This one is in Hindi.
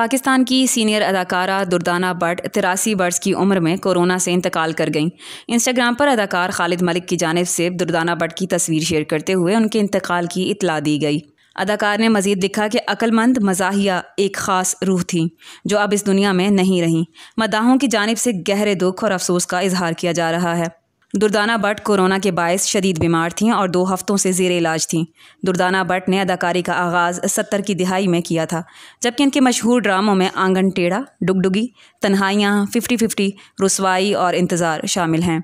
पाकिस्तान की सीनियर अदाकारा दुर्दाना भट्ट तिरासी वर्ष की उम्र में कोरोना से इंतकाल कर गईं इंस्टाग्राम पर अदाकार खालिद मलिक की जानब से दुर्दाना भट्ट की तस्वीर शेयर करते हुए उनके इंतकाल की इतला दी गई अदाकार ने मजीद लिखा कि अक्लमंद मजाहिया एक ख़ास रूह थी जो अब इस दुनिया में नहीं रहीं मदाहों की जानब से गहरे दुख और अफसोस का इजहार किया जा रहा है दुर्दाना भट्ट कोरोना के बायस शदीद बीमार थीं और दो हफ्तों से जेर इलाज थीं दुर्दाना भट्ट ने अदाकारी का आगाज़ सत्तर की दिहाई में किया था जबकि इनके मशहूर ड्रामों में आंगन टेढ़ा डुगडुगी तन्हाइयाँ फिफ्टी फिफ्टी रसवाई और इंतज़ार शामिल हैं